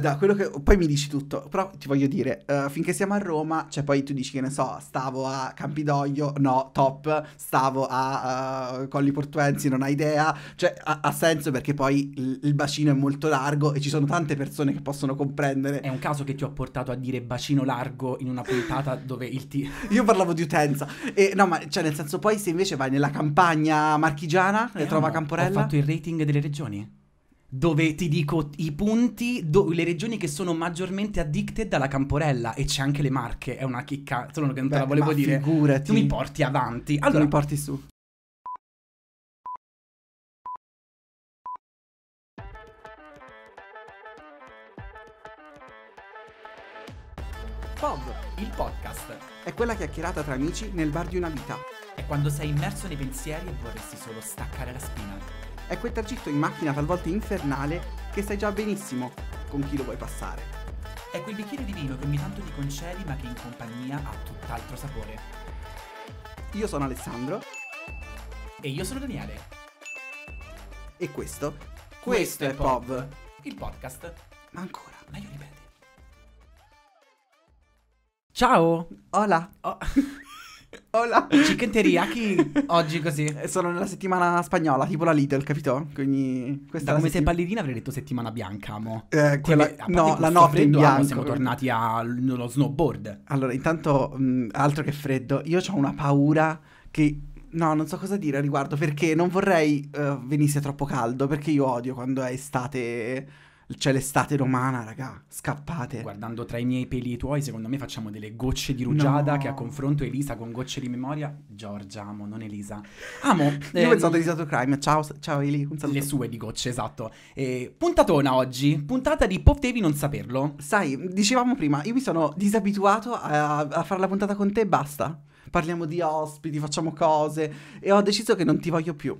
da quello che... Poi mi dici tutto, però ti voglio dire, uh, finché siamo a Roma, cioè poi tu dici che ne so, stavo a Campidoglio, no, top, stavo a uh, Colli Portuensi, non hai idea, cioè ha, ha senso perché poi il, il, bacino è molto largo e ci sono tante persone che possono comprendere. È un caso che ti ho portato a dire bacino largo in una puntata dove il ti... Io parlavo di utenza, e no ma cioè nel senso poi se invece vai nella campagna marchigiana, e eh, trova Camporella... Ho fatto il rating delle regioni dove ti dico i punti, do, le regioni che sono maggiormente addicted alla camporella e c'è anche le marche, è una chicca, solo che non Beh, te la volevo dire. Figurati. Tu mi porti avanti. Allora, tu mi porti su. Pov, il podcast. È quella chiacchierata tra amici nel bar di una vita. È quando sei immerso nei pensieri e vorresti solo staccare la spina. È quel tragitto in macchina talvolta infernale che sai già benissimo con chi lo vuoi passare. È quel bicchiere di vino che ogni tanto ti concedi ma che in compagnia ha tutt'altro sapore. Io sono Alessandro. E io sono Daniele. E questo? Questo, questo è Pov. Il podcast. Ma ancora, meglio ripeti. Ciao! Hola! Oh. Hola. Chicken teriyaki oggi così. Eh, sono nella settimana spagnola, tipo la Lidl, capito? Quindi questa da come settim- sei ballerina avrei detto settimana bianca, mo. Eh, quella Quindi, no, la notte in ah, bianco. siamo tornati allo snowboard. Allora, intanto mh, altro che freddo, io ho una paura che No, non so cosa dire al riguardo perché non vorrei uh, venisse troppo caldo perché io odio quando è estate c'è l'estate romana, raga, scappate. Guardando tra i miei peli e i tuoi, secondo me facciamo delle gocce di rugiada no. che a confronto Elisa con gocce di memoria, Giorgia, amo, non Elisa. Amo. Io ehm, pensavo Elisa to Crime, ciao, ciao Eli, un saluto. Le sue di gocce, esatto. Eh, puntatona oggi, puntata di Potevi non saperlo. Sai, dicevamo prima, io mi sono disabituato a, a fare la puntata con te e basta. Parliamo di ospiti, facciamo cose e ho deciso che non ti voglio più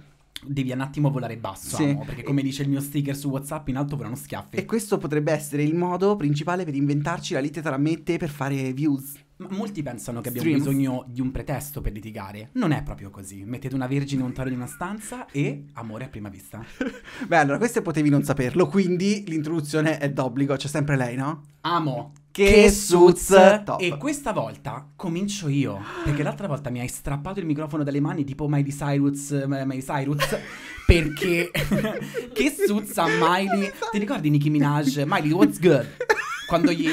devi un attimo volare basso, sì. amo, perché come dice il mio sticker su WhatsApp, in alto volano schiaffi. E questo potrebbe essere il modo principale per inventarci la lite tra me e te per fare views. Ma molti pensano che abbiamo bisogno di un pretesto per litigare. Non è proprio così. Mettete una vergine un taro in una stanza e amore a prima vista. Beh, allora, questo potevi non saperlo, quindi l'introduzione è d'obbligo, c'è sempre lei, no? Amo. Che, che suz! Top. E questa volta comincio io, perché l'altra volta mi hai strappato il microfono dalle mani tipo Miley Cyrus, eh, Miley Cyrus, perché che suzza Miley, ti ricordi Nicki Minaj? Miley, what's good? Quando gli...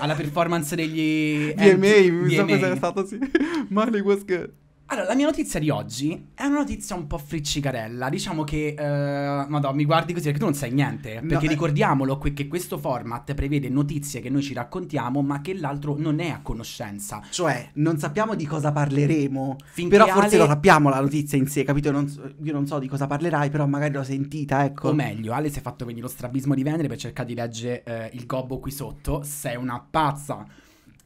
alla performance degli... Gli EMA, mi sa che è stato sì. Miley, what's good? Allora, la mia notizia di oggi è una notizia un po' friccicarella. Diciamo che, eh, madò, mi guardi così perché tu non sai niente. Perché no, eh. ricordiamolo que- che questo format prevede notizie che noi ci raccontiamo, ma che l'altro non è a conoscenza. Cioè, non sappiamo di cosa parleremo. Finché però forse Ale... lo sappiamo la notizia in sé, capito? Non so, io non so di cosa parlerai, però magari l'ho sentita, ecco. O meglio, Ale si è fatto venire lo strabismo di Venere per cercare di leggere eh, il gobbo qui sotto. Sei una pazza.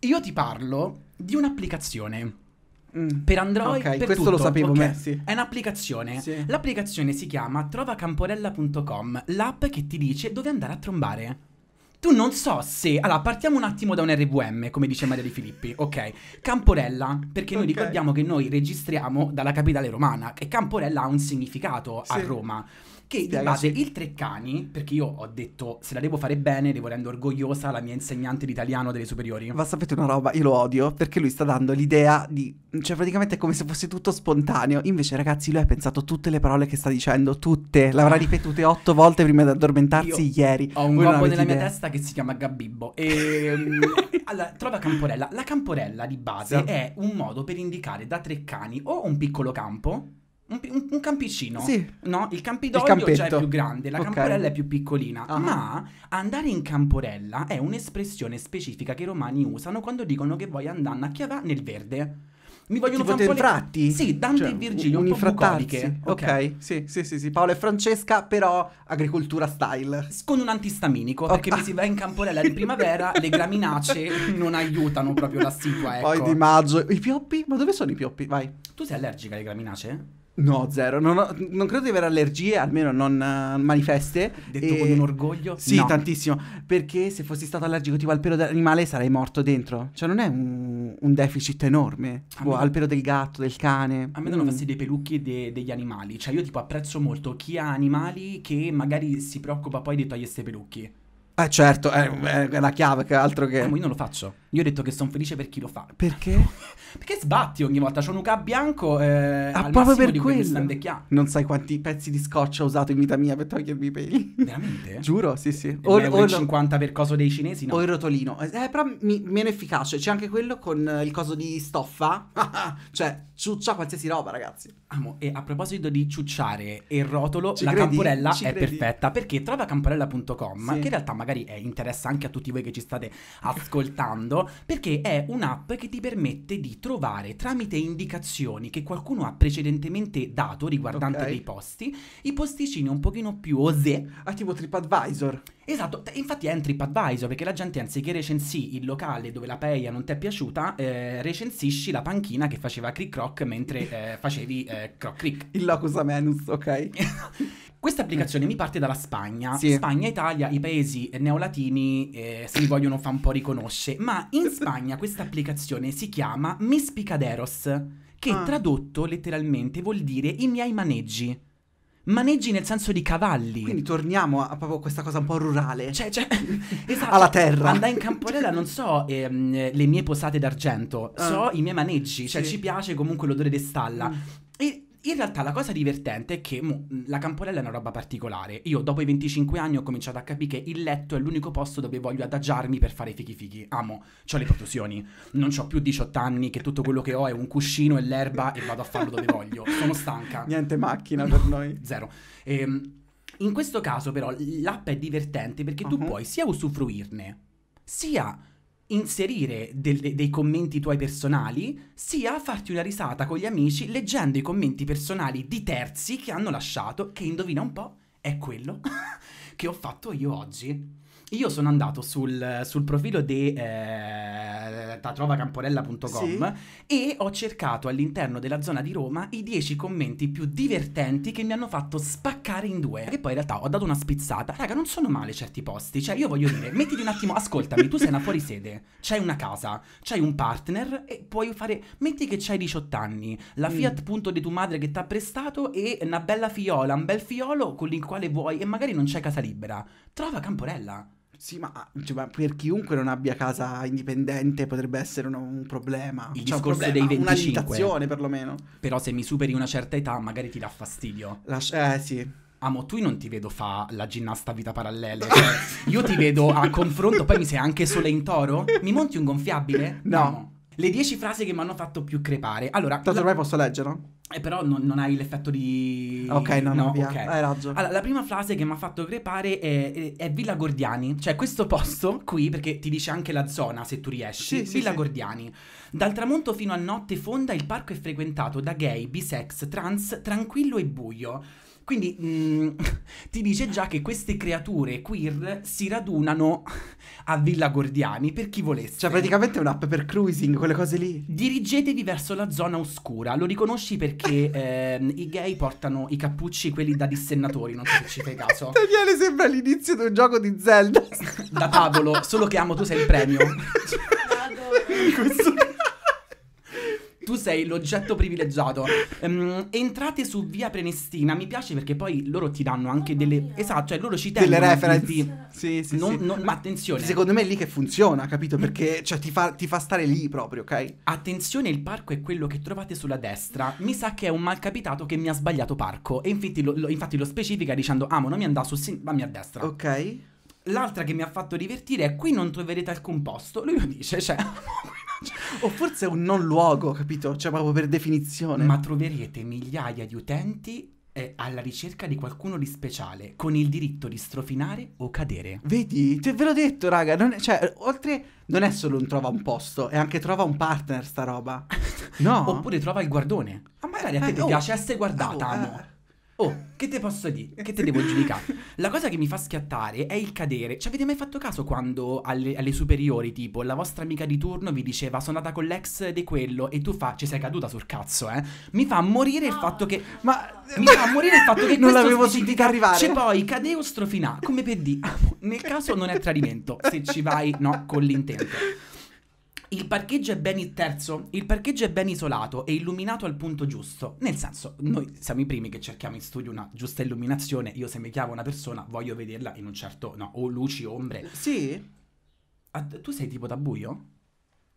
Io ti parlo di un'applicazione Mm. Per Android, okay, per questo tutto. lo sapevo, okay. Messi. È un'applicazione. Sì. L'applicazione si chiama trovacamporella.com, l'app che ti dice dove andare a trombare. Tu non so se. Allora, partiamo un attimo da un RVM, come dice Maria Di Filippi, ok? Camporella, perché noi okay. ricordiamo che noi registriamo dalla capitale romana e Camporella ha un significato sì. a Roma. Che di base il Treccani, perché io ho detto se la devo fare bene, devo rendere orgogliosa la mia insegnante di italiano delle superiori. Ma sapete una roba, io lo odio perché lui sta dando l'idea di cioè praticamente è come se fosse tutto spontaneo. Invece ragazzi, lui ha pensato tutte le parole che sta dicendo, tutte, l'avrà ah. ripetute otto volte prima di addormentarsi io ieri. Ho un uomo nella idea. mia testa che si chiama Gabibbo e ehm, allora trova Camporella. La Camporella di base sì. è un modo per indicare da Treccani o un piccolo campo un, un, un campicino, sì. no? Il campidoglio il già è più grande, la okay. camporella è più piccolina, uh-huh. ma andare in camporella è un'espressione specifica che i romani usano quando dicono che vuoi andare a chiavà nel verde. Mi vogliono fare un infratti? Sì, Dante cioè, e Virgilio, un, un po' okay. ok, sì, sì, sì, sì, Paolo e Francesca, però agricoltura style. Con un antistaminico, okay. perché ah. si va in camporella di primavera, le graminacee non aiutano proprio la situa, ecco. Poi di maggio, i pioppi? Ma dove sono i pioppi? Vai. Tu sei allergica alle graminacee? No, zero. Non, ho, non, credo di avere allergie, almeno non uh, manifeste. Detto e... con un orgoglio? Sì, no. tantissimo. Perché se fossi stato allergico tipo al pelo dell'animale sarei morto dentro. Cioè non è un, un deficit enorme. Tipo me... al pelo del gatto, del cane. A me non mm. fastidio i pelucchi de- degli animali. Cioè io tipo apprezzo molto chi ha animali che magari si preoccupa poi di togliere questi pelucchi. Eh certo, è, è, la chiave che altro che... Eh, ma io non lo faccio. Io ho detto che sono felice per chi lo fa. Perché? Perché sbatti ogni volta. C'ho un Uca bianco eh, ah, proprio per quello. Non sai quanti pezzi di scotch ho usato in vita mia per togliermi i peli. Veramente? Giuro, sì, sì. O, il 50 per coso dei cinesi, no? O il rotolino. Eh, eh però mi, meno efficace. C'è anche quello con eh, il coso di stoffa. cioè, ciuccia qualsiasi roba, ragazzi. Amo, e a proposito di ciucciare e rotolo, Ci la credi? camporella Ci è credi? perfetta perché trova camporella.com, sì. che in realtà magari eh, interessa anche a tutti voi che ci state ascoltando perché è un'app che ti permette di trovare tramite indicazioni che qualcuno ha precedentemente dato riguardante okay. dei posti, i posticini un pochino più osè. Ah, tipo TripAdvisor. Esatto, infatti è un TripAdvisor perché la gente anziché recensì il locale dove la paella non ti è piaciuta, eh, recensisci la panchina che faceva cric croc mentre eh, facevi eh, croc cric. Il locus amenus, ok? Questa mm. applicazione mi parte dalla Spagna. Sì. Spagna, Italia, i paesi neolatini eh, se li vogliono fa un po' riconosce. Ma in Spagna questa applicazione si chiama Mis Picaderos, che ah. tradotto letteralmente vuol dire i miei maneggi. Maneggi nel senso di cavalli. Quindi torniamo a, a proprio questa cosa un po' rurale. Cioè, cioè esatto. alla terra. Andai in campanella, non so ehm, le mie posate d'argento, so uh. i miei maneggi. Cioè, sì. ci piace comunque l'odore di stalla. Mm in realtà la cosa divertente è che mo, la camporella è una roba particolare. Io dopo i 25 anni ho cominciato a capire che il letto è l'unico posto dove voglio adagiarmi per fare fichi fichi. Amo, ho le protusioni. Non ho più 18 anni che tutto quello che ho è un cuscino e l'erba e vado a farlo dove voglio. Sono stanca. Niente macchina per noi. Zero. Ehm, in questo caso però l'app è divertente perché uh -huh. tu uh-huh. puoi sia usufruirne, sia inserire delle, dei commenti tuoi personali, sia farti una risata con gli amici leggendo i commenti personali di terzi che hanno lasciato, che indovina un po', è quello che ho fatto io oggi. Io sono andato sul, sul profilo di eh, tatrovacamporella.com sì. e ho cercato all'interno della zona di Roma i 10 commenti più divertenti che mi hanno fatto spaccare in due. E poi in realtà ho dato una spizzata. Raga, non sono male certi posti. Cioè, io voglio dire, mettiti un attimo, ascoltami, tu sei una fuorisede, c'hai una casa, c'hai un partner e puoi fare... Metti che c'hai 18 anni, la mm. Fiat punto di tua madre che ti ha prestato e una bella fiola, un bel fiolo con il quale vuoi e magari non c'è casa libera. Trova Camporella. Sì, ma, cioè, ma, per chiunque non abbia casa indipendente potrebbe essere un, un problema. Il cioè, discorso problema, dei 25. Una limitazione perlomeno. Però se mi superi una certa età magari ti dà fastidio. Lasci- eh sì. Amo, tu non ti vedo fa la ginnasta vita parallele. Cioè, io ti vedo a confronto, poi mi sei anche sole in toro. Mi monti un gonfiabile? No. no. Le 10 frasi che mi hanno fatto più crepare. Allora, Tanto la... ormai posso leggere? Eh, però non, non hai l'effetto di... Ok, no, no, via. Okay. hai ragione. Allora, la prima frase che mi ha fatto crepare è, è, è, Villa Gordiani. Cioè, questo posto qui, perché ti dice anche la zona, se tu riesci. Sì, Villa sì. Gordiani. Dal tramonto fino a notte fonda il parco è frequentato da gay, bisex, trans, tranquillo e buio. Quindi mh, mm, ti dice già che queste creature queer si radunano a Villa Gordiani per chi volesse. Cioè, praticamente è un'app per cruising, quelle cose lì. Dirigetevi verso la zona oscura. Lo riconosci perché ehm, i gay portano i cappucci, quelli da dissennatori. Non so se ci fai caso. Daniele sembra l'inizio di un gioco di Zelda. da tavolo, solo che amo, tu sei il premio. Questo tu sei l'oggetto privilegiato. Um, entrate su via Prenestina, mi piace perché poi loro ti danno anche oh, delle. Esatto, cioè loro ci tengono. Delle reference. Di... Sì, sì, non, sì. Non, ma attenzione. Secondo me è lì che funziona, capito? Mm. Perché cioè, ti, fa, ti, fa, stare lì proprio, ok? Attenzione, il parco è quello che trovate sulla destra. Mi sa che è un malcapitato che mi ha sbagliato parco. E infatti lo, lo, infatti lo specifica dicendo: amo, non mi andà sul sin- vammi a destra. Ok. L'altra che mi ha fatto divertire è qui non troverete alcun posto. Lui lo dice, cioè. o forse è un non luogo, capito? Cioè proprio per definizione. Ma troverete migliaia di utenti eh, alla ricerca di qualcuno di speciale, con il diritto di strofinare o cadere. Vedi, te ve l'ho detto, raga, non è, cioè, oltre non è solo un trova un posto, è anche trova un partner sta roba. No. Oppure trova il guardone. Ah, ma magari a te eh, ti oh, piace essere guardata, oh, Eh. Oh, che te posso dire? Che te devo giudicare? La cosa che mi fa schiattare è il cadere. Ci avete mai fatto caso quando alle, alle, superiori, tipo, la vostra amica di turno vi diceva sono andata con l'ex di quello e tu fa ci sei caduta sul cazzo, eh? Mi fa morire il fatto che... Ma... Mi fa morire il fatto che... non l'avevo sentita arrivare. C'è poi cadeo strofinà, come per dire. Nel caso non è tradimento, se ci vai, no, con l'intento il parcheggio è ben il terzo, il parcheggio è ben isolato e illuminato al punto giusto. Nel senso, noi siamo i primi che cerchiamo in studio una giusta illuminazione. Io se mi chiamo una persona voglio vederla in un certo, no, o luci, ombre. Sì. Ah, tu sei tipo da buio?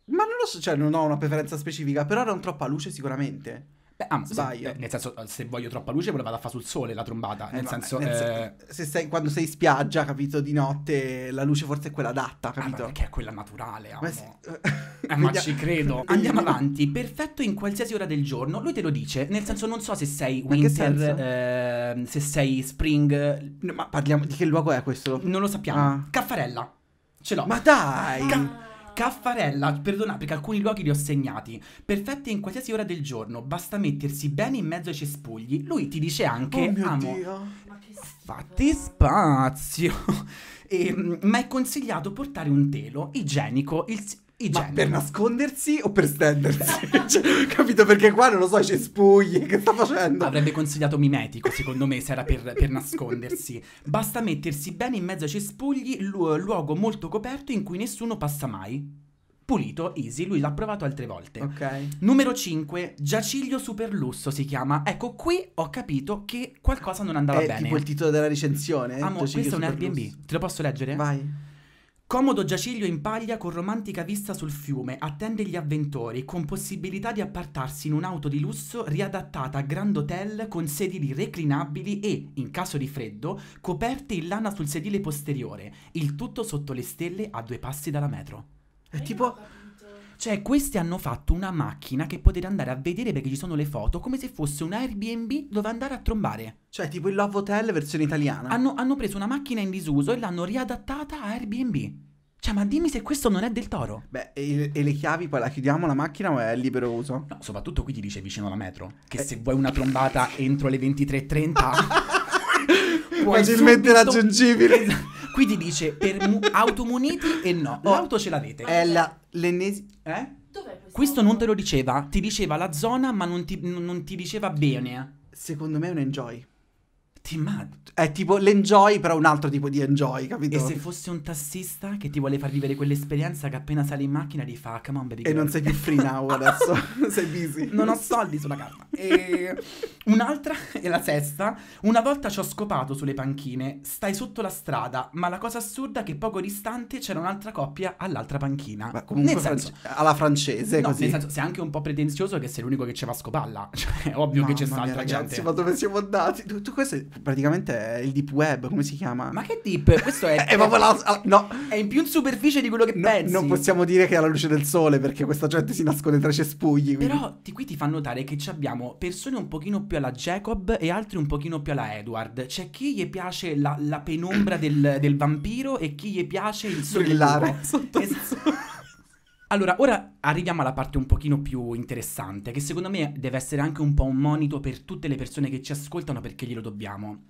Ma non lo so, cioè non ho una preferenza specifica, però non troppa luce sicuramente. Beh, ah, sbaglio. Se, nel senso, eh, se voglio troppa luce, poi la vado a fare sul sole la trombata. Eh, nel senso. Nel eh... se, sei, quando sei in spiaggia, capito, di notte, la luce forse è quella adatta, ah, capito? Ah, perché è quella naturale, amo. Ma, se... eh, ma ci credo. Andiamo avanti. Perfetto in qualsiasi ora del giorno. Lui te lo dice. Nel senso, non so se sei winter, ehm, se sei spring. No, ma parliamo di che luogo è questo? Non lo sappiamo. Ah. Caffarella. Ce l'ho. Ma dai! Ca- Caffarella, perdonate perché alcuni luoghi li ho segnati, perfetti in qualsiasi ora del giorno, basta mettersi bene in mezzo ai cespugli. Lui ti dice anche, oh mio amo, Dio. fatti spazio. E, ehm, ma è consigliato portare un telo igienico. Il, Igiene. Ma per nascondersi o per stendersi? cioè, capito? Perché qua non lo so, i cespugli che sta facendo? Avrebbe consigliato mimetico, secondo me, se era per, per nascondersi. Basta mettersi bene in mezzo ai cespugli, lu- luogo molto coperto in cui nessuno passa mai. Pulito, easy, lui l'ha provato altre volte. Ok. Numero 5, giaciglio superlusso si chiama. Ecco, qui ho capito che qualcosa non andava È bene. tipo il titolo della recensione. Amo, giaciglio questo è un Airbnb. Te lo posso leggere? Vai. Comodo giaciglio in paglia con romantica vista sul fiume, attende gli avventori, con possibilità di appartarsi in un'auto di lusso riadattata a Grand Hotel con sedili reclinabili e, in caso di freddo, coperte in lana sul sedile posteriore, il tutto sotto le stelle a due passi dalla metro. È tipo cioè, questi hanno fatto una macchina che potete andare a vedere perché ci sono le foto, come se fosse un Airbnb dove andare a trombare. Cioè, tipo il Love Hotel versione italiana. Hanno, hanno preso una macchina in disuso e l'hanno riadattata a Airbnb. Cioè, ma dimmi se questo non è del toro. Beh, e, e, le chiavi poi la chiudiamo la macchina o è libero uso? No, soprattutto qui ti dice vicino alla metro. Che eh. se vuoi una trombata entro le 23.30. facilmente raggiungibile. Qui ti dice per mu- automuniti e no. Oh, L'auto ce l'avete. È la, l'ennesima. Eh? Questo non te lo diceva. Ti diceva la zona, ma non ti, non ti diceva bene. Secondo me è un enjoy. Ti ma- è tipo l'enjoy, però un altro tipo di enjoy, capito? E se fossi un tassista che ti vuole far vivere quell'esperienza che appena sali in macchina ti fa come on baby girl. E non sei più free now adesso, sei busy. Non ho soldi sulla carta. E un'altra, e la sesta, una volta ci ho scopato sulle panchine, stai sotto la strada, ma la cosa assurda è che poco distante c'era un'altra coppia all'altra panchina. Ma comunque senso, fran- alla francese, no, così. Nel senso, sei anche un po' pretenzioso che sei l'unico che ci va a scopalla. Cioè, è ovvio Mamma che c'è sta altra ragazzi, gente. ma dove siamo andati? Tutto questo è praticamente è il deep web, come si chiama? Ma che deep? Questo è... è proprio la... No. È in più in superficie di quello che no, pensi. Non possiamo dire che è alla luce del sole, perché questa gente si nasconde tra i cespugli. Quindi. Però ti, qui ti fa notare che abbiamo persone un pochino più alla Jacob e altri un pochino più alla Edward. C'è chi gli piace la, la penombra del, del, vampiro e chi gli piace il solletivo. Brillare sotto es- il sole. Allora, ora arriviamo alla parte un pochino più interessante, che secondo me deve essere anche un po' un monito per tutte le persone che ci ascoltano perché glielo dobbiamo.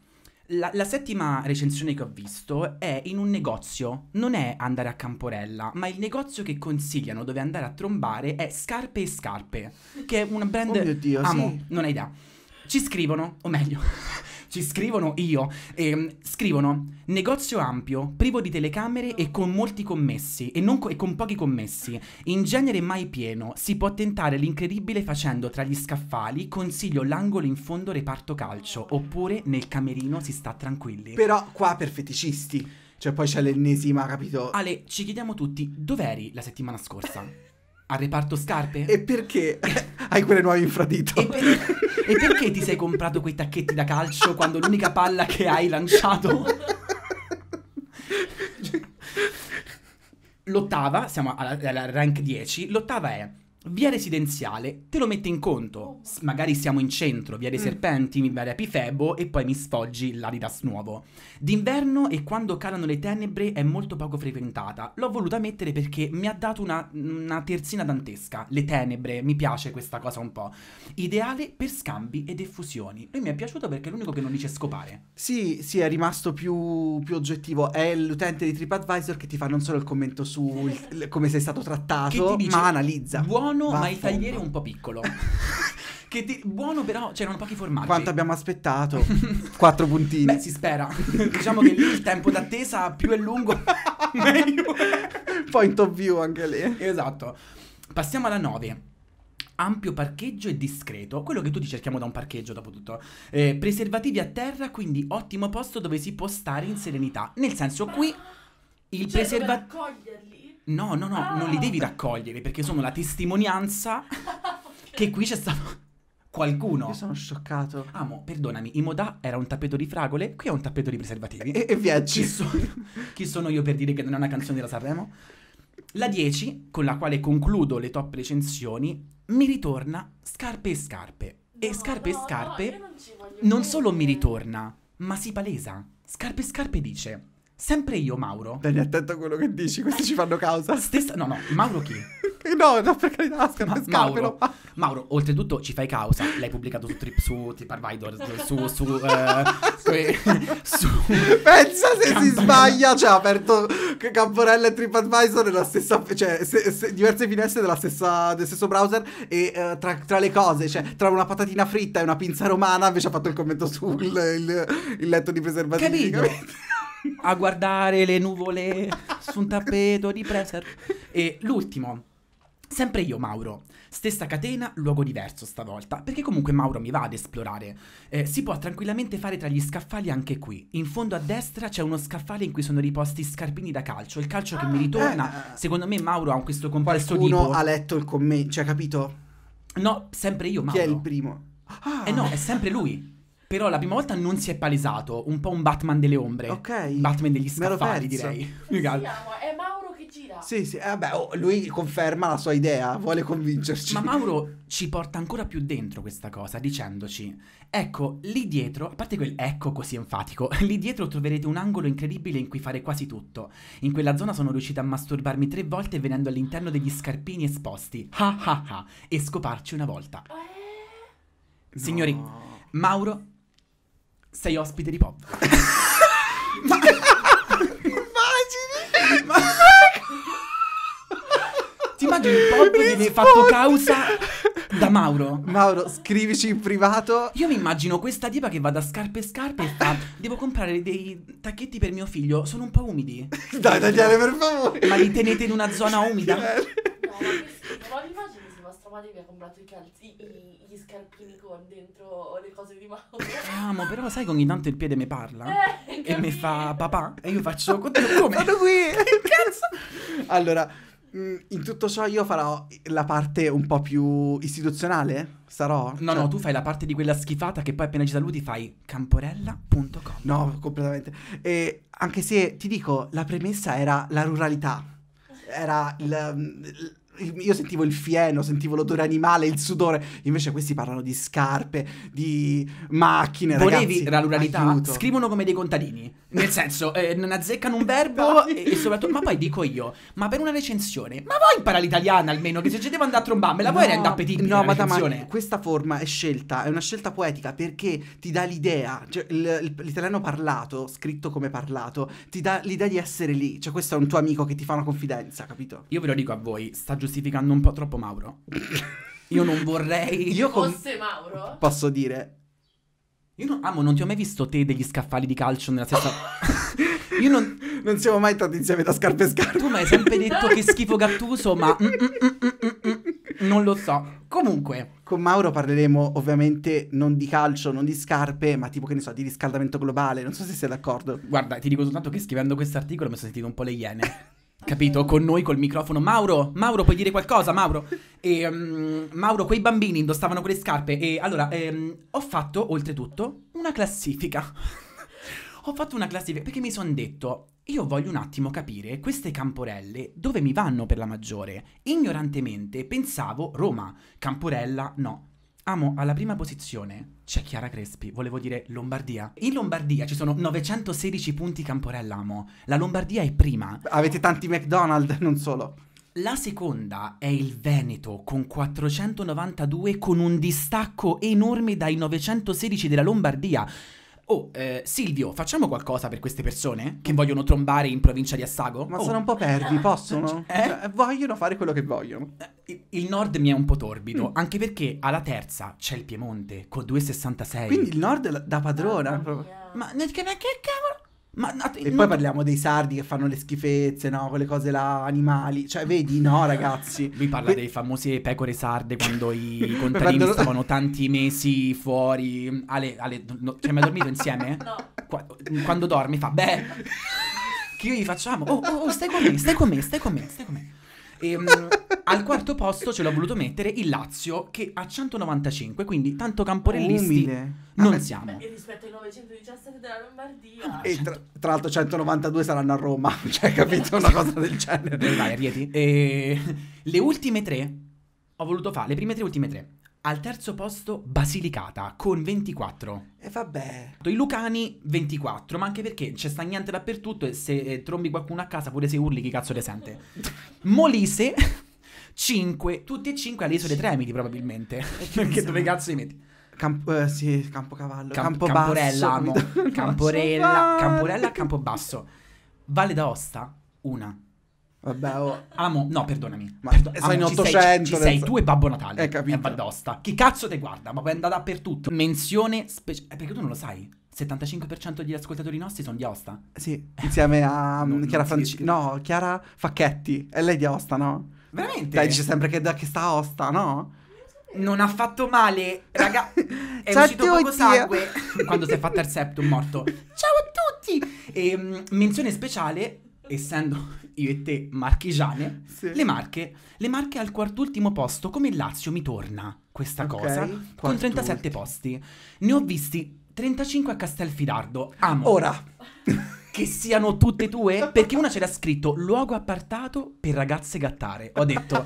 La, la, settima recensione che ho visto è in un negozio, non è andare a Camporella, ma il negozio che consigliano dove andare a trombare è Scarpe e Scarpe, che è una brand... Oh mio Dio, amo, sì. non hai idea. Ci scrivono, o meglio, ci scrivono io, eh, scrivono negozio ampio, privo di telecamere e con molti commessi e, co e, con pochi commessi, in genere mai pieno, si può tentare l'incredibile facendo tra gli scaffali consiglio l'angolo in fondo reparto calcio oppure nel camerino si sta tranquilli. Però qua per feticisti, cioè poi c'è l'ennesima, capito? Ale, ci chiediamo tutti dov'eri la settimana scorsa? Al reparto scarpe? E perché hai quelle nuove infradito? E, per... e perché ti sei comprato quei tacchetti da calcio quando l'unica palla che hai lanciato... L'ottava, siamo alla, alla rank 10, l'ottava è via residenziale te lo mette in conto. S- magari siamo in centro, via dei mm. Serpenti, mi a Pifebo e poi mi sfoggi l'Adidas nuovo. D'inverno e quando calano le tenebre è molto poco frequentata. L'ho voluta mettere perché mi ha dato una, una terzina dantesca. Le tenebre, mi piace questa cosa un po'. Ideale per scambi ed effusioni. Lui mi è piaciuto perché è l'unico che non dice scopare. Sì, sì, è rimasto più, più oggettivo. È l'utente di TripAdvisor che ti fa non solo il commento su il, come sei stato trattato, dice, ma analizza. Buono buono, Vaffè. ma il tagliere è un po' piccolo. che ti... buono però c'erano cioè, pochi formaggi. Quanto abbiamo aspettato? Quattro puntini. Beh, si spera. diciamo che lì il tempo d'attesa più è lungo, meglio. Point of view anche lì. Esatto. Passiamo alla 9 ampio parcheggio e discreto, quello che tutti cerchiamo da un parcheggio dopo tutto. Eh, preservativi a terra, quindi ottimo posto dove si può stare in serenità. Nel senso qui il cioè, preservativo No, no, no, ah. non li ah. devi raccogliere perché sono la testimonianza che qui c'è stato qualcuno. Io sono scioccato. Amo, perdonami, in moda era un tappeto di fragole, qui è un tappeto di preservativi. E, e viaggi. Chi sono, chi sono io per dire che non è una canzone della Sanremo? La 10, con la quale concludo le top recensioni, mi ritorna Scarpe e Scarpe. No, e Scarpe no, e Scarpe no, non, non solo mi ritorna, ma si palesa. Scarpe e Scarpe dice Sempre io, Mauro. Tieni attento a quello che dici, questi ci fanno causa. Stessa... No, no, Mauro chi? no, no, per carità, Ma, Mauro, Mauro, oltretutto ci fai causa. L'hai pubblicato su Trip su Tripadvisor, su... su, uh, su, Pensa se Campanella. si sbaglia, cioè ha aperto Camporella e TripAdvisor nella stessa... Cioè, se, se, diverse finestre della stessa, del stesso browser e uh, tra, tra, le cose, cioè, tra una patatina fritta e una pinza romana, invece ha fatto il commento sul il, il letto di preservativi. Capito? capito? a guardare le nuvole su un tappeto di Preser. E l'ultimo, sempre io Mauro. Stessa catena, luogo diverso stavolta, perché comunque Mauro mi va ad esplorare. Eh, si può tranquillamente fare tra gli scaffali anche qui. In fondo a destra c'è uno scaffale in cui sono riposti scarpini da calcio, il calcio che mi ah, ritorna. Eh, eh, eh, Secondo me Mauro ha questo complesso qualcuno Qualcuno ha letto il commento, cioè capito? No, sempre io Mauro. Chi è il primo? Ah. Eh no, ah. è sempre lui. Però la prima volta non si è palesato, un po' un Batman delle ombre. Ok. Batman degli scaffali, direi. Mi che È Mauro che gira. Sì, sì, eh, vabbè, oh, lui conferma la sua idea, vuole convincerci. Ma Mauro ci porta ancora più dentro questa cosa, dicendoci, ecco, lì dietro, a parte quel ecco così enfatico, lì dietro troverete un angolo incredibile in cui fare quasi tutto. In quella zona sono riuscita a masturbarmi tre volte venendo all'interno degli scarpini esposti. Ha ha ha. E scoparci una volta. Eh... Signori, no. Mauro sei ospite di Pop. Ma... Immagini? Ma... Ti immagini Pop che Rispondi. viene fatto causa da Mauro? Mauro, scrivici in privato. Io mi immagino questa diva che va da scarpe e scarpe e fa Devo comprare dei tacchetti per mio figlio, sono un po' umidi. Dai, Daniele, per favore. Ma li tenete in una zona umida? No, ma che schifo, ma li immagino nostra madre mi ha comprato i calzini, i, gli scarpini con dentro le cose di Mauro. Ah, Amo, però sai che ogni tanto il piede mi parla eh, e mi fa papà e io faccio come? Sono qui! Cazzo! Allora, mm, in tutto ciò io farò la parte un po' più istituzionale? Sarò? No, cioè... no, tu fai la parte di quella schifata che poi appena ci saluti fai camporella.com. No, completamente. E anche se ti dico, la premessa era la ruralità. Era il, il mm, io sentivo il fieno, sentivo l'odore animale, il sudore. Invece questi parlano di scarpe, di macchine. Volevi ragazzi, la ruralità? Aiuto. Scrivono come dei contadini. Nel senso, eh, non azzeccano un verbo e, soprattutto. Ma poi dico io, ma per una recensione, ma vuoi imparare l'italiana almeno? Che se ci devo andare a trombare, me la vuoi no, rendere appetibile? No, ma tamani, questa forma è scelta, è una scelta poetica perché ti dà l'idea, cioè, l'italiano parlato, scritto come parlato, ti dà l'idea di essere lì. Cioè, questo è un tuo amico che ti fa una confidenza, capito? Io ve lo dico a voi, sta giù giustificando un po' troppo Mauro. Io non vorrei... Io con... fosse Mauro? Posso dire... Io non... Amo, non ti ho mai visto te degli scaffali di calcio nella stessa... Io non... non... siamo mai stati insieme da scarpe e scarpe. Tu mi hai sempre detto che schifo Gattuso, ma... Mm, mm, mm, non lo so. Comunque... Con Mauro parleremo ovviamente non di calcio, non di scarpe, ma tipo che ne so, di riscaldamento globale. Non so se sei d'accordo. Guarda, ti dico soltanto che scrivendo questo articolo mi sono sentito un po' le iene capito? Con noi col microfono. Mauro, Mauro, puoi dire qualcosa, Mauro? E, um, Mauro, quei bambini indossavano quelle scarpe. E allora, um, ho fatto, oltretutto, una classifica. ho fatto una classifica perché mi sono detto, io voglio un attimo capire queste camporelle dove mi vanno per la maggiore. Ignorantemente pensavo Roma, camporella no. Amo alla prima posizione. C'è Chiara Crespi, volevo dire Lombardia. In Lombardia ci sono 916 punti Camporellamo. La Lombardia è prima. Avete tanti McDonald's, non solo. La seconda è il Veneto con 492 con un distacco enorme dai 916 della Lombardia oh, eh, Silvio, facciamo qualcosa per queste persone che vogliono trombare in provincia di Assago? Ma oh. sono un po' perdi, possono? Eh? Cioè, vogliono fare quello che vogliono. Eh, il, nord mi è un po' torbido, mm. anche perché alla terza c'è il Piemonte con 2,66. Quindi il nord da padrona. Oh, yeah. Ma che, che cavolo? Ma, no, e poi parliamo dei sardi che fanno le schifezze, no? Quelle cose là, animali. Cioè, mm. vedi, no, ragazzi. Lui parla que... dei famosi pecore sarde quando i contadini quando... stavano tanti mesi fuori. Ale, Ale no, ci cioè, hai mai dormito insieme? No. Qua, quando dormi fa, beh, che io gli facciamo? Oh, oh, oh, stai con me, stai con me, stai con me, stai con me. E, ehm, al quarto posto ce l'ho voluto mettere il Lazio che ha 195, quindi tanto camporellisti Umile. non ah, siamo. E rispetto ai 917 della Lombardia. Ah, e 100... tra, tra, l'altro 192 saranno a Roma, cioè capito una cosa del genere. Dai, rieti. E, le ultime tre ho voluto fare, le prime tre ultime tre. Al terzo posto Basilicata con 24. E vabbè. I Lucani 24, ma anche perché c'è sta niente dappertutto e se eh, trombi qualcuno a casa pure se urli chi cazzo le sente. Molise 5, tutti e 5 alle isole Tremiti probabilmente. perché dove cazzo li metti? Camp- eh, sì, Campocavallo, Camp- Camporella, amo. Camporella, Camporella, Campobasso. Valle d'Aosta, 1. Vabbè, oh. amo. No, perdonami. Ma Perdo- sei in 800. Ci sei, sei tu e Babbo Natale. Hai eh, capito? E Valdosta. Chi cazzo te guarda? Ma puoi andare dappertutto. Menzione speciale. Eh, perché tu non lo sai? 75% degli ascoltatori nostri sono di Aosta. Sì, insieme a non, Chiara Francini. No, Chiara Facchetti. E lei di Aosta, no? Veramente? Lei dice sempre che, da- che sta a Aosta, no? Non ha fatto male, raga. È Ciao uscito poco sangue quando si è fatta il septum morto. Ciao a tutti! E, ehm, menzione speciale essendo io e te marchigiane, sì. le Marche, le Marche al quart'ultimo posto, come il Lazio mi torna questa okay, cosa, con 37 posti. Ne ho visti 35 a Castelfidardo, amo. Ora... che siano tutte tue? Perché una c'era scritto luogo appartato per ragazze gattare. Ho detto,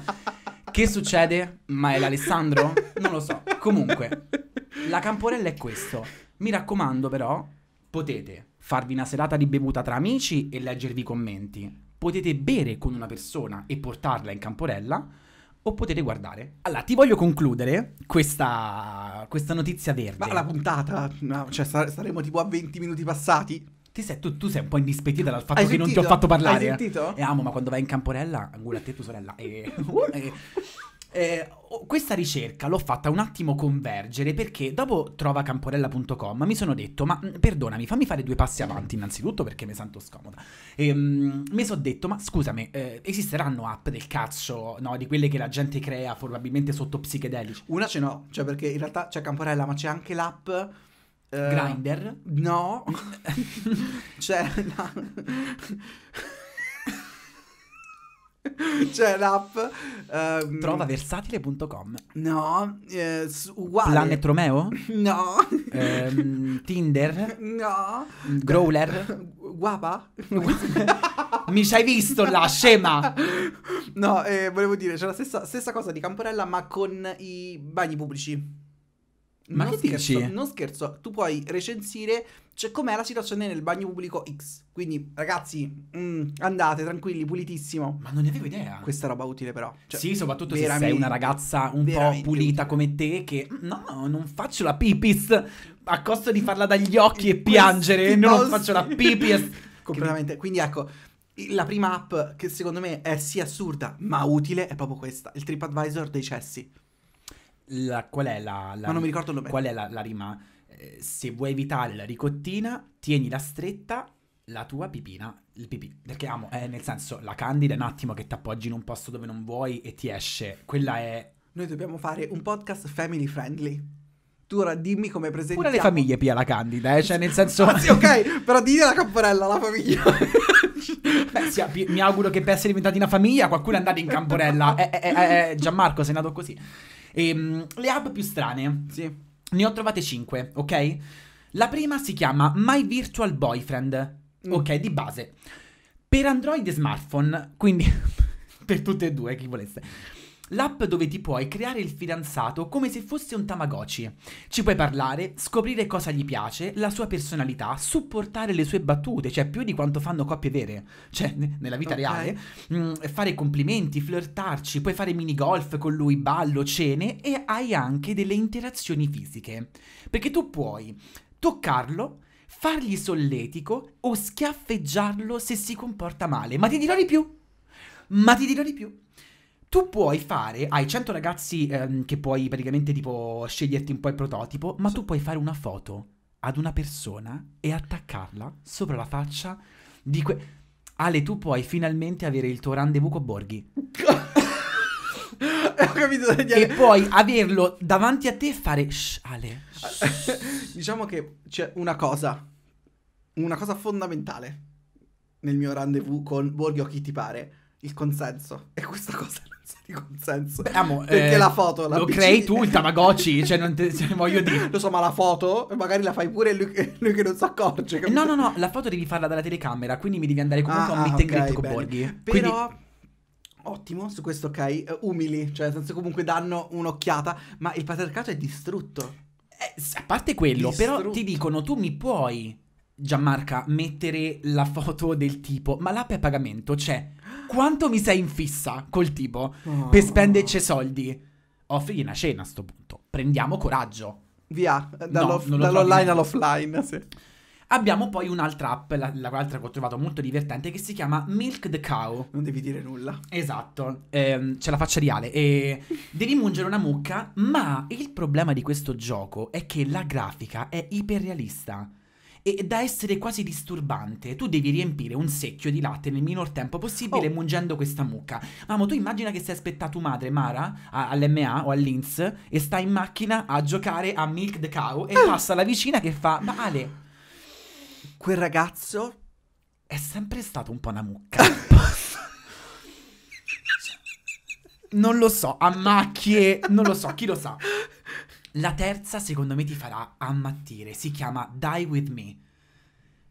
che succede? Ma è l'Alessandro? Non lo so. Comunque, la camporella è questo. Mi raccomando però, potete farvi una serata di bevuta tra amici e leggervi i commenti. Potete bere con una persona e portarla in camporella o potete guardare. Allora, ti voglio concludere questa, questa notizia verde. Ma la puntata, no, cioè saremo tipo a 20 minuti passati? Ti sei, tu, tu sei un po' indispettita dal fatto hai che sentito? non ti ho fatto parlare. Hai sentito? E eh, amo, ma quando vai in camporella, angolo a te tua sorella. E, e, eh, eh, questa ricerca l'ho fatta un attimo convergere perché dopo trovacamporella.com mi sono detto ma perdonami fammi fare due passi avanti innanzitutto perché mi sento scomoda e, um, mi sono detto ma scusami eh, esisteranno app del cazzo no di quelle che la gente crea probabilmente sotto psichedelici una ce n'ho cioè perché in realtà c'è Camporella ma c'è anche l'app eh, Grinder no cioè no. C'è l'app um, Trova versatile.com No eh, uguale. Planet Romeo? No ehm, Tinder? No Growler? Guapa? Mi ci hai visto la scema No eh, volevo dire c'è la stessa, stessa cosa di Camporella ma con i bagni pubblici ma non che scherzo, dici? Non scherzo, tu puoi recensire cioè com'è la situazione nel bagno pubblico X. Quindi, ragazzi, mm, andate tranquilli, pulitissimo. Ma non ne avevo idea. Questa roba utile, però. Cioè, sì, soprattutto se sei una ragazza un po' pulita utile. come te, che no, non faccio la pipis a costo di farla dagli occhi e piangere. Non faccio sì. la pipis. Completamente. Quindi, ecco. La prima app che secondo me è sì assurda ma utile è proprio questa, il TripAdvisor dei cessi la, qual è la, la Ma non mi ricordo il nome. Qual è la, la rima? Eh, se vuoi evitare la ricottina, tieni la stretta la tua pipina, il pipì, perché amo, eh, nel senso, la candida è un attimo che ti appoggi in un posto dove non vuoi e ti esce, quella è... Noi dobbiamo fare un podcast family friendly. Tu ora dimmi come presentiamo... Pure le famiglie pia la candida, eh, cioè nel senso... ah, sì, ok, però digli la camporella, la famiglia. Beh, sì, mi auguro che per essere diventati una famiglia qualcuno è andato in camporella. eh, eh, eh, eh Gianmarco sei nato così. Ehm, le app più strane, sì. Ne ho trovate 5, ok? La prima si chiama My Virtual Boyfriend, mm. ok, di base. Per Android e smartphone, quindi per tutte e due, chi volesse l'app dove ti puoi creare il fidanzato come se fosse un Tamagotchi. Ci puoi parlare, scoprire cosa gli piace, la sua personalità, supportare le sue battute, cioè più di quanto fanno coppie vere, cioè nella vita okay. reale, mh, mm, fare complimenti, flirtarci, puoi fare mini golf con lui, ballo, cene e hai anche delle interazioni fisiche. Perché tu puoi toccarlo, fargli solletico o schiaffeggiarlo se si comporta male. Ma ti dirò di più! Ma ti dirò di più! tu puoi fare, hai 100 ragazzi ehm, che puoi praticamente tipo sceglierti un po' il prototipo, ma sì. tu puoi fare una foto ad una persona e attaccarla sopra la faccia di que... Ale, tu puoi finalmente avere il tuo rendezvous con Borghi. Ho capito E puoi averlo davanti a te e fare... Shh, Ale. Shh. diciamo che c'è una cosa, una cosa fondamentale nel mio rendezvous con Borghi o chi ti pare, il consenso. E questa cosa consenso. Beh, amo, perché eh, la foto la lo PC... crei tu il Tamagotchi, cioè non te, cioè, voglio dire. Lo so, ma la foto magari la fai pure lui, lui che non si accorge. Eh, capito? No, no, no, la foto devi farla dalla telecamera, quindi mi devi andare comunque ah, a un ah, ah, meet okay, con Borghi. Però quindi... Ottimo, su questo ok, eh, umili, cioè nel senso comunque danno un'occhiata, ma il patriarcato è distrutto. Eh, a parte quello, distrutto. però ti dicono tu mi puoi Gianmarca mettere la foto del tipo, ma l'app è a pagamento, cioè quanto mi sei in fissa col tipo oh. per spenderci soldi? Offrigli una cena a sto punto. Prendiamo coraggio. Via, eh, dall'off- no, dall'online all'offline, sì. Abbiamo poi un'altra app, la, l'altra che ho trovato molto divertente, che si chiama Milk the Cow. Non devi dire nulla. Esatto, ehm, c'è la faccia reale. E devi mungere una mucca, ma il problema di questo gioco è che la grafica è iperrealista e da essere quasi disturbante. Tu devi riempire un secchio di latte nel minor tempo possibile oh. mungendo questa mucca. Mamma, tu immagina che stai aspettando tua madre, Mara, a- all'MA o all'Inz e sta in macchina a giocare a Milk the Cow e ah. passa la vicina che fa male. quel ragazzo è sempre stato un po' una mucca". non lo so, a macchie, non lo so, chi lo sa. La terza, secondo me, ti farà ammattire. Si chiama Die With Me.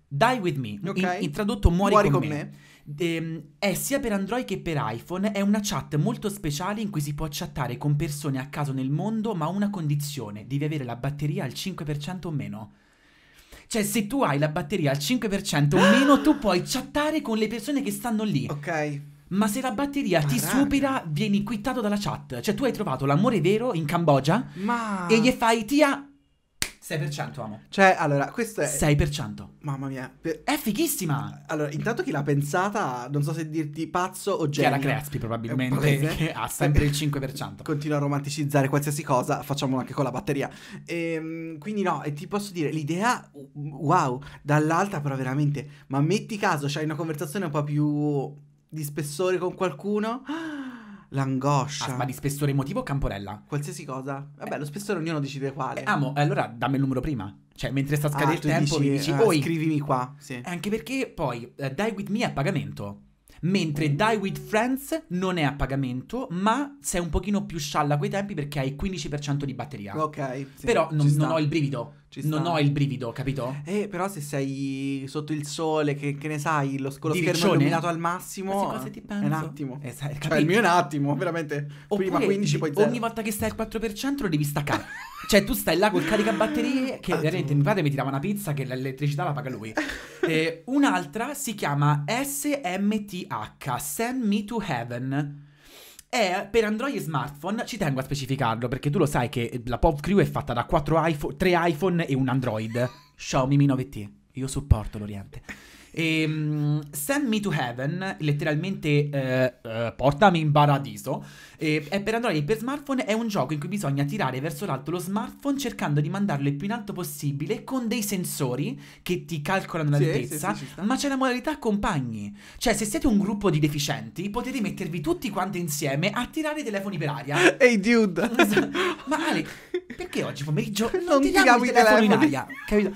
Die With Me. Okay. In, in tradotto muori, muori con, con, me. me. Ehm, è sia per Android che per iPhone. È una chat molto speciale in cui si può chattare con persone a caso nel mondo, ma a una condizione. Devi avere la batteria al 5% o meno. Cioè, se tu hai la batteria al 5% o meno, tu puoi chattare con le persone che stanno lì. Ok. Ma se la batteria ti raga. supera, vieni quittato dalla chat. Cioè, tu hai trovato l'amore vero in Cambogia ma... e gli fai Tia 6% amo. Cioè, allora, questo è 6%. Mamma mia, per... è fighissima. Allora, intanto chi l'ha pensata, non so se dirti pazzo o genio. era Crespi probabilmente che ha sempre il 5%. Continua a romanticizzare qualsiasi cosa, facciamolo anche con la batteria. E, ehm, quindi no, e ti posso dire, l'idea wow, dall'altra, però veramente, ma metti caso, c'hai una conversazione un po' più di spessore con qualcuno. L'angoscia. Ah, ma di spessore emotivo o camporella? Qualsiasi cosa. Vabbè, eh. lo spessore ognuno decide quale. Eh, amo, eh, allora dammi il numero prima. Cioè, mentre sta scadendo ah, il tempo, dici, mi dici, oh, scrivimi qua. Sì. Eh, anche perché poi, uh, Dai With Me a pagamento mentre Die With Friends non è a pagamento, ma sei un pochino più scialla a quei tempi perché hai 15% di batteria. Ok. Sì, però non, non ho il brivido. Non ho il brivido, capito? Eh, però se sei sotto il sole, che, che ne sai, lo, lo schermo illuminato al massimo. Ma cose ti penso? È un attimo. Esatto, cioè, il mio è un attimo, veramente. Oppure, prima 15, poi 0. Ogni volta che stai al 4% lo devi staccare. Cioè, tu stai là col caricabatterie ah, che ah, veramente mio padre mi tirava una pizza che l'elettricità la paga lui. E eh, un'altra si chiama SMTH, Send Me to Heaven. È per Android e smartphone, ci tengo a specificarlo perché tu lo sai che la Pop Crew è fatta da 4 iPhone, 3 iPhone e un Android. Xiaomi Mi 9T. Io supporto l'Oriente. E, ehm, Send Me to Heaven, letteralmente eh, eh, portami in paradiso, eh, è per Android e per smartphone, è un gioco in cui bisogna tirare verso l'alto lo smartphone cercando di mandarlo il più in alto possibile con dei sensori che ti calcolano sì, l'altezza, sì, sì, ma c'è la modalità compagni. Cioè se siete un gruppo di deficienti potete mettervi tutti quanti insieme a tirare i telefoni per aria. Ehi hey dude! Esatto. ma Ale, perché oggi pomeriggio non, non tiriamo i telefoni, telefoni in aria? Capito?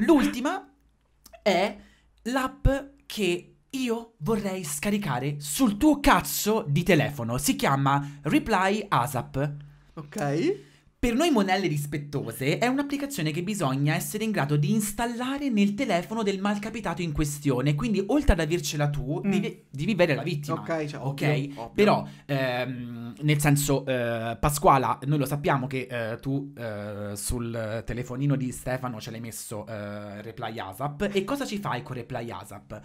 L'ultima è l'app che io vorrei scaricare sul tuo cazzo di telefono. Si chiama Reply ASAP. Ok. Per noi monelle rispettose è un'applicazione che bisogna essere in grado di installare nel telefono del malcapitato in questione, quindi oltre ad avercela tu mm. devi, devi la vittima. Ok, cioè, okay? Ovvio, ovvio. però ehm, nel senso eh, Pasquala, noi lo sappiamo che eh, tu eh, sul telefonino di Stefano ce l'hai messo eh, Reply ASAP e cosa ci fai con Reply ASAP?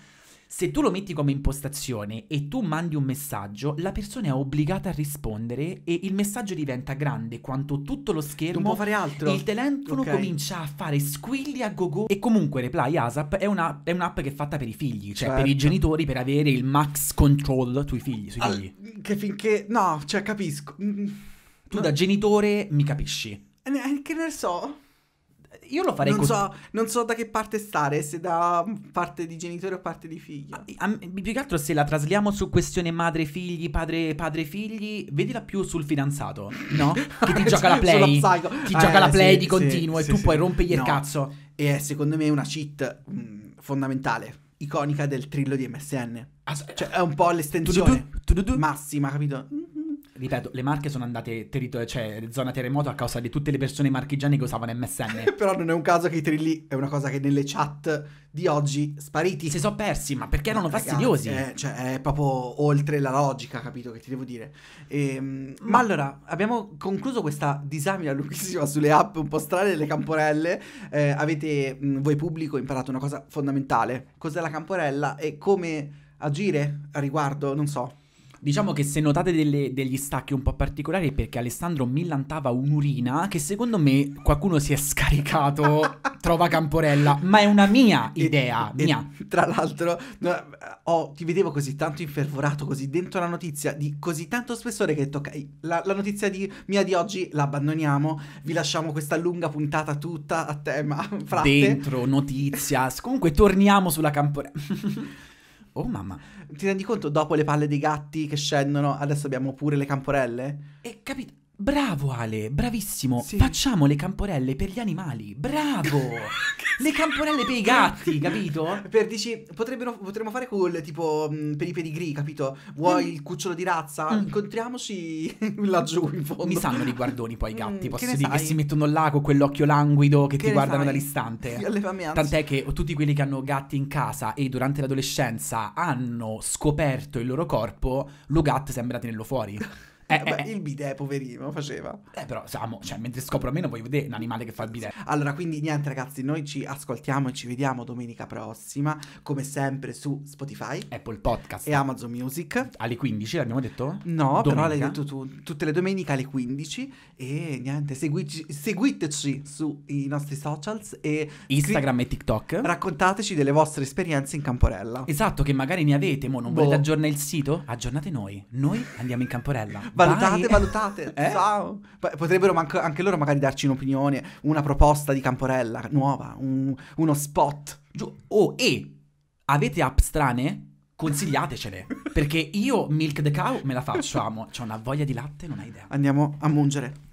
Se tu lo metti come impostazione e tu mandi un messaggio, la persona è obbligata a rispondere e il messaggio diventa grande quanto tutto lo schermo. Non può fare altro. Il telefono okay. comincia a fare squilli a gogo. E comunque Reply ASAP è, una, è un'app che è fatta per i figli, cioè certo. per i certo. genitori, per avere il max control sui figli. Sui All- ah, figli. Che finché... No, cioè capisco. Mm, mm. Tu no. da genitore mi capisci. Che eh, ne so. Io lo farei non così. So, non so da che parte stare, se da parte di genitore o parte di figlio. A, a, più che altro se la trasliamo su questione madre-figli, padre, padre-figli, vedila più sul fidanzato, no? Che ti gioca la play. Ti eh, gioca la eh, play sì, di continuo sì, e sì, tu puoi rompergli no. il cazzo. E è, secondo me una cheat mh, mm, fondamentale iconica del trillo di MSN. As- cioè, è un po' l'estensione massima, capito? ripeto, le Marche sono andate territorio, cioè zona terremoto a causa di tutte le persone marchigiane che usavano MSN. Però non è un caso che i trilli è una cosa che nelle chat di oggi spariti. Si sono persi, ma perché erano Ragazzi, fastidiosi. Eh, cioè, è proprio oltre la logica, capito che ti devo dire. Ehm, ma... allora, abbiamo concluso questa disamina lunghissima sulle app un po' strane delle camporelle. Eh, avete, mm, voi pubblico, imparato una cosa fondamentale. Cos'è la camporella e come agire a riguardo, non so. Diciamo che se notate delle, degli stacchi un po' particolari è perché Alessandro millantava un'urina che secondo me qualcuno si è scaricato, trova Camporella, ma è una mia idea, e, mia. E, tra l'altro no, oh, ti vedevo così tanto infervorato, così dentro la notizia, di così tanto spessore che tocca... La, la notizia di, mia di oggi la abbandoniamo, vi lasciamo questa lunga puntata tutta a tema, frate. Dentro, notizia, comunque torniamo sulla Camporella. Oh mamma. Ti rendi conto dopo le palle dei gatti che scendono, adesso abbiamo pure le camporelle? E capito Bravo Ale, bravissimo. Sì. Facciamo le camporelle per gli animali. Bravo! le camporelle per i gatti, capito? Per dici, potremmo fare col tipo mm, per i pedigree, capito? Vuoi mm. il cucciolo di razza? Mm. Incontriamoci laggiù in fondo. Mi sanno di guardoni poi i mm, gatti, mm, posso che dire sai? che si mettono là con quell'occhio languido che, che ti guardano sai? dall'istante. Tant'è che tutti quelli che hanno gatti in casa e durante l'adolescenza hanno scoperto il loro corpo, lo gat sembra tenerlo fuori. Eh, vabbè, eh, eh. il bidet, poverino, faceva. Eh, però, siamo, cioè, mentre scopro a me non voglio vedere un animale che fa il bidet. Allora, quindi niente, ragazzi, noi ci ascoltiamo e ci vediamo domenica prossima, come sempre su Spotify, Apple Podcast e Amazon Music. Alle 15, l'abbiamo detto? No, domenica. però l'hai detto tu. Tutte le domeniche alle 15. E niente, seguici, seguiteci sui nostri socials e Instagram e TikTok. Raccontateci delle vostre esperienze in Camporella. Esatto, che magari ne avete, mo non boh. volete aggiornare il sito? Aggiornate noi. Noi andiamo in Camporella. Valutate, Bye. valutate. Eh? Ciao. potrebbero manca- anche loro magari darci un'opinione, una proposta di Camporella nuova, un- uno spot. Giù. Oh, e avete app strane? Consigliatecele. perché io Milk the Cow me la faccio, amo. C'ho una voglia di latte, non hai idea. Andiamo a mungere.